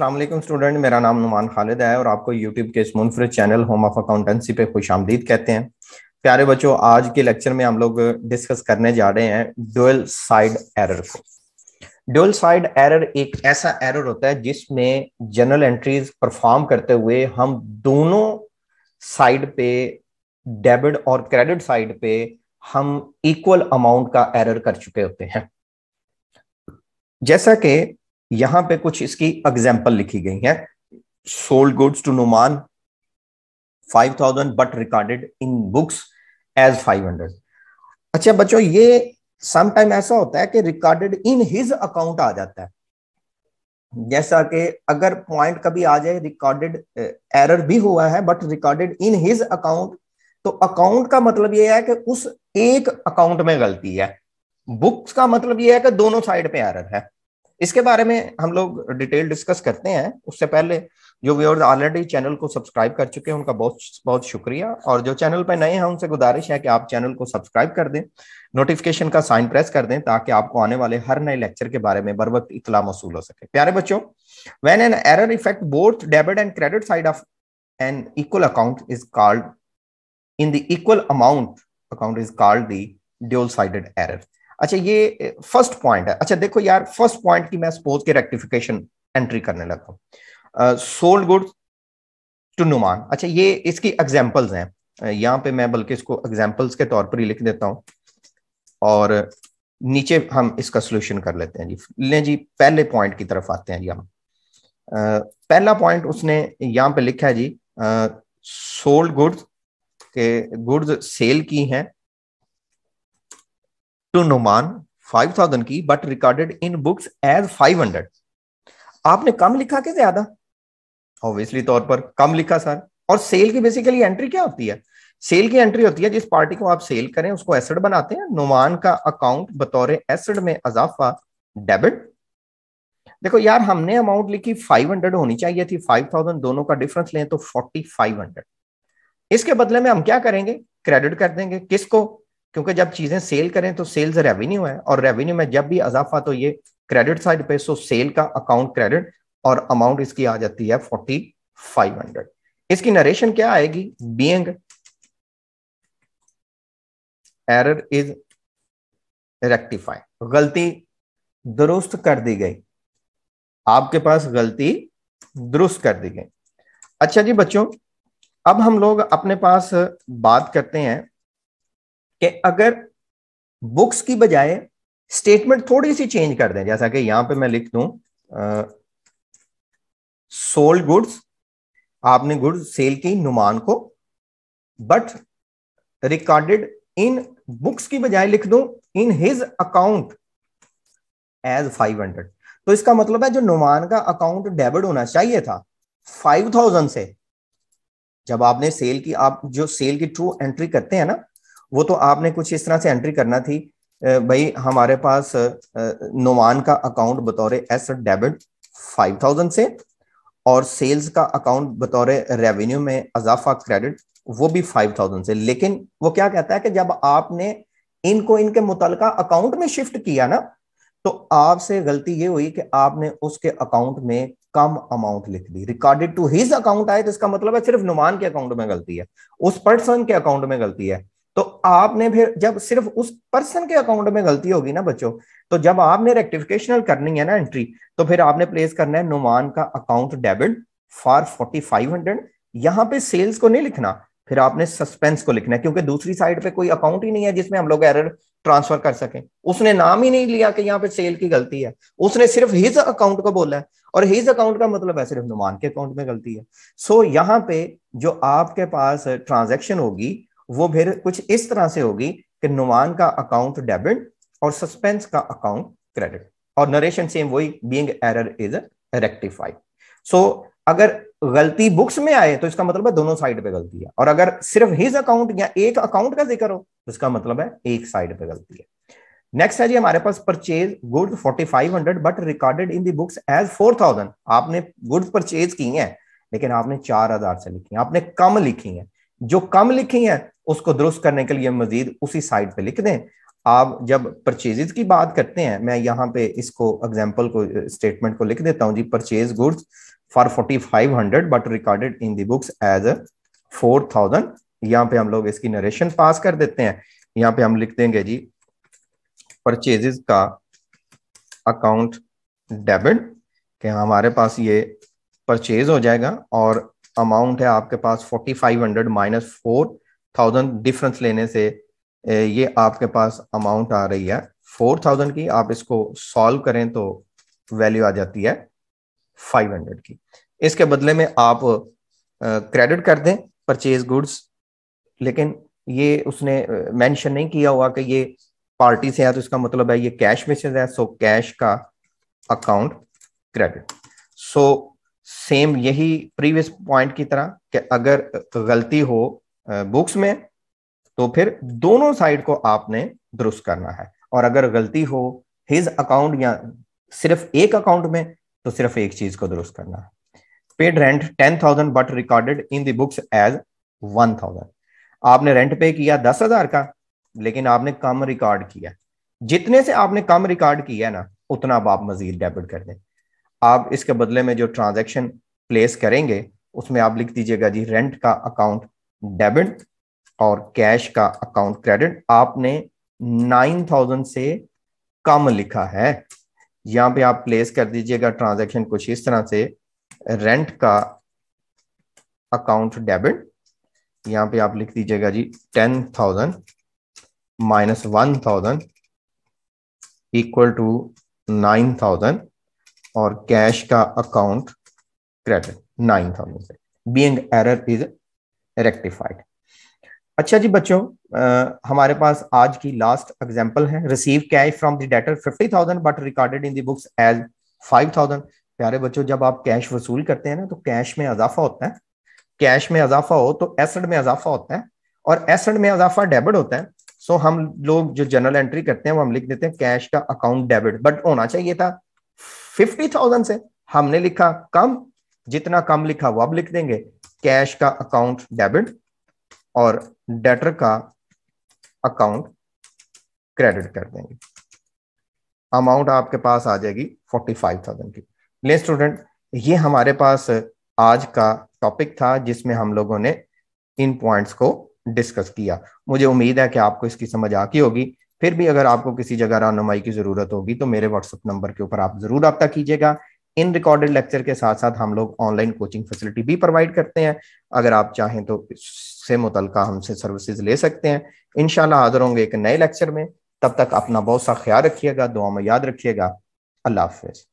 Aslam student मेरा नाम नुमान खालिद है और आपको यूट्यूब के इस मुनफरद चैनल होम ऑफ अकाउंटेंसी पे खुश आमदीद कहते हैं प्यारे बच्चों आज के लेक्चर में हम लोग डिस्कस करने जा रहे हैं डुअल साइड एरर को डुअल साइड एरर एक ऐसा एरर होता है जिसमें जनरल एंट्रीज परफॉर्म करते हुए हम दोनों साइड पे डेबिट और क्रेडिट साइड पे हम इक्वल अमाउंट का एरर कर चुके होते हैं जैसा कि यहां पे कुछ इसकी एग्जाम्पल लिखी गई है sold goods to Numan 5000 but recorded in books as 500 अच्छा बच्चों ये समटाइम ऐसा होता है कि रिकॉर्डेड इन हिज अकाउंट आ जाता है जैसा कि अगर पॉइंट कभी आ जाए रिकॉर्डेड एरर भी हुआ है but recorded in his account तो अकाउंट का मतलब यह है कि उस एक अकाउंट में गलती है बुक्स का मतलब यह है कि दोनों साइड पे एरर है इसके बारे में हम लोग डिटेल डिस्कस करते हैं उससे पहले जो व्यूअर्स ऑलरेडी चैनल को सब्सक्राइब कर चुके हैं उनका बहुत बहुत शुक्रिया और जो चैनल पर नए हैं उनसे गुजारिश है कि आप चैनल को सब्सक्राइब कर दें नोटिफिकेशन का साइन प्रेस कर दें ताकि आपको आने वाले हर नए लेक्चर के बारे में बर वक्त इतला मौसू हो सके प्यारे बच्चों when an error effect both debit and credit side of an equal account is called in the equal amount account is called the dual sided error अच्छा ये फर्स्ट पॉइंट है अच्छा देखो यार फर्स्ट पॉइंट की मैं सपोज के rectification entry करने लगा हूँ सोल्ड गुड टू नुमान अच्छा ये इसकी एग्जाम्पल्स हैं यहाँ पे मैं बल्कि इसको एग्जाम्पल्स के तौर पर ही लिख देता हूँ और नीचे हम इसका सोल्यूशन कर लेते हैं जी ले जी पहले पॉइंट की तरफ आते हैं जी हम पहला पॉइंट उसने यहाँ पे लिखा है जी सोल्ड गुड्स के गुड्स सेल की हैं टू नुमान 5000 की but recorded in books as 500 आपने कम लिखा के ज्यादा ऑब्वियसली तौर पर कम लिखा सर और सेल की बेसिकली एंट्री क्या होती है सेल की एंट्री होती है जिस पार्टी को आप सेल करें उसको एसेट बनाते हैं नुमान का अकाउंट बतौर एसेट में अजाफा डेबिट देखो यार हमने अमाउंट लिखी 500 होनी चाहिए थी 5000 दोनों का डिफरेंस लें तो 4500 इसके बदले में हम क्या करेंगे क्रेडिट कर देंगे किसको क्योंकि जब चीजें सेल करें तो सेल्स रेवेन्यू है और रेवेन्यू में जब भी अजाफा तो ये क्रेडिट साइड पे सो सेल का अकाउंट क्रेडिट और अमाउंट इसकी आ जाती है फोर्टी फाइव हंड्रेड इसकी नरेशन क्या आएगी बीइंग एरर इज रेक्टिफाई गलती दुरुस्त कर दी गई आपके पास गलती दुरुस्त कर दी गई अच्छा जी बच्चों अब हम लोग अपने पास बात करते हैं कि अगर बुक्स की बजाय स्टेटमेंट थोड़ी सी चेंज कर दें जैसा कि यहां पे मैं लिख दू सोल्ड गुड्स आपने गुड्स सेल की नुमान को बट रिकॉर्डेड इन बुक्स की बजाय लिख दू in his account as five hundred तो इसका मतलब है जो नुमान का अकाउंट डेबिट होना चाहिए था फाइव थाउजेंड से जब आपने सेल की आप जो सेल की ट्रू एंट्री करते हैं ना वो तो आपने कुछ इस तरह से एंट्री करना थी भाई हमारे पास नोमान का अकाउंट बतौर एस डेबिट फाइव थाउजेंड से और सेल्स का अकाउंट बतौर रेवेन्यू में अजाफा क्रेडिट वो भी फाइव थाउजेंड से लेकिन वो क्या कहता है कि जब आपने इनको इनके मुतल अकाउंट में शिफ्ट किया ना तो आपसे गलती ये हुई कि आपने उसके अकाउंट में कम अमाउंट लिख दी रिकॉर्डेड टू हिज अकाउंट आए तो इसका मतलब है सिर्फ नुमान के अकाउंट में गलती है उस पर्सन के अकाउंट में गलती है तो आपने फिर जब सिर्फ उस पर्सन के अकाउंट में गलती होगी ना बच्चों तो जब आपने रेक्टिफिकेशनल करनी है ना एंट्री तो फिर आपने प्लेस करना है नुमान का account debit for forty five hundred यहाँ पे सेल्स को नहीं लिखना फिर आपने सस्पेंस को लिखना है क्योंकि दूसरी साइड पे कोई अकाउंट ही नहीं है जिसमें हम लोग एरर ट्रांसफर कर सकें उसने नाम ही नहीं लिया कि यहाँ पे सेल की गलती है उसने सिर्फ हिज अकाउंट को बोला है और हिज अकाउंट का मतलब है सिर्फ नुमान के अकाउंट में गलती है सो so, यहाँ पे जो आपके पास ट्रांजेक्शन होगी वो फिर कुछ इस तरह से होगी कि नुमान का अकाउंट डेबिट और सस्पेंस का अकाउंट क्रेडिट और नरेशन सेम वही being error is rectified so अगर गलती बुक्स में आए तो इसका मतलब है दोनों साइड पे गलती है और अगर सिर्फ हिज अकाउंट या एक अकाउंट का जिक्र हो तो इसका मतलब है एक साइड पे गलती है नेक्स्ट है जी हमारे पास purchase goods 4500 but recorded in the books as 4000 आपने गुड्स परचेज की हैं लेकिन आपने हजार से लिखी है आपने कम लिखी है जो कम लिखी है उसको दुरुस्त करने के लिए मजीद उसी साइड पे लिख दें आप जब परचेजेज की बात करते हैं मैं यहाँ पे इसको एग्जाम्पल को स्टेटमेंट को लिख देता हूँ जी purchase goods for forty five hundred but recorded in the books as a four thousand यहाँ पे हम लोग इसकी नरेशन पास कर देते हैं यहाँ पे हम लिख देंगे जी परचेजेज का अकाउंट डेबिट कि हमारे पास ये परचेज हो जाएगा और अमाउंट है आपके पास forty five hundred minus four thousand difference लेने से ये आपके पास अमाउंट आ रही है फोर थाउजेंड की आप इसको सॉल्व करें तो वैल्यू आ जाती है फाइव हंड्रेड की इसके बदले में आप क्रेडिट कर दें परचेज गुड्स लेकिन ये उसने मेंशन नहीं किया हुआ कि ये पार्टी से है तो इसका मतलब है ये कैश बेसिस है सो कैश का अकाउंट क्रेडिट सो सेम यही प्रीवियस पॉइंट की तरह कि अगर गलती हो बुक्स में तो फिर दोनों साइड को आपने दुरुस्त करना है और अगर गलती हो हिज अकाउंट या सिर्फ एक अकाउंट में तो सिर्फ एक चीज को दुरुस्त करना है paid rent ten thousand but recorded in books as one thousand आपने रेंट पे किया दस हजार का लेकिन आपने कम रिकॉर्ड किया जितने से आपने कम रिकॉर्ड किया ना उतना आप मजीद डेबिट कर दें आप इसके बदले में जो ट्रांजेक्शन प्लेस करेंगे उसमें आप लिख दीजिएगा जी रेंट का अकाउंट डेबिट और कैश का अकाउंट क्रेडिट आपने 9000 से कम लिखा है यहां पे आप प्लेस कर दीजिएगा ट्रांजैक्शन कुछ इस तरह से रेंट का अकाउंट डेबिट यहां पे आप लिख दीजिएगा जी ten thousand minus one thousand equal to nine thousand और कैश का अकाउंट क्रेडिट नाइन थाउजेंड से बींग एरर इज रेक्टिफाइड अच्छा जी बच्चों आ, हमारे पास आज की लास्ट एग्जांपल है receive cash from the debtor 50000 but recorded in the books as thousand प्यारे बच्चों जब आप कैश वसूल करते हैं ना तो कैश में अजाफा होता है कैश में अजाफा हो तो एसड में अजाफा होता है और एसड में अजाफा डेबिट होता है सो हम लोग जो जनरल एंट्री करते हैं वो हम लिख देते हैं कैश का अकाउंट डेबिट बट होना चाहिए था फिफ्टी थाउजेंड से हमने लिखा कम जितना कम लिखा वो अब लिख देंगे कैश का अकाउंट डेबिट और डेटर का अकाउंट क्रेडिट कर देंगे अमाउंट आपके पास आ जाएगी फोर्टी फाइव थाउजेंड की ले स्टूडेंट ये हमारे पास आज का टॉपिक था जिसमें हम लोगों ने इन पॉइंट्स को डिस्कस किया मुझे उम्मीद है कि आपको इसकी समझ आती होगी फिर भी अगर आपको किसी जगह रहनुमाई की जरूरत होगी तो मेरे व्हाट्सएप नंबर के ऊपर आप जरूर रब्ता कीजिएगा इन रिकॉर्डेड लेक्चर के साथ साथ हम लोग ऑनलाइन कोचिंग फैसिलिटी भी प्रोवाइड करते हैं अगर आप चाहें तो इससे मुतल हमसे सर्विसेज ले सकते हैं इनशाला हाजिर होंगे एक नए लेक्चर में तब तक अपना बहुत सा ख्याल रखिएगा दुआ में याद रखिएगा अल्लाह हाफिज़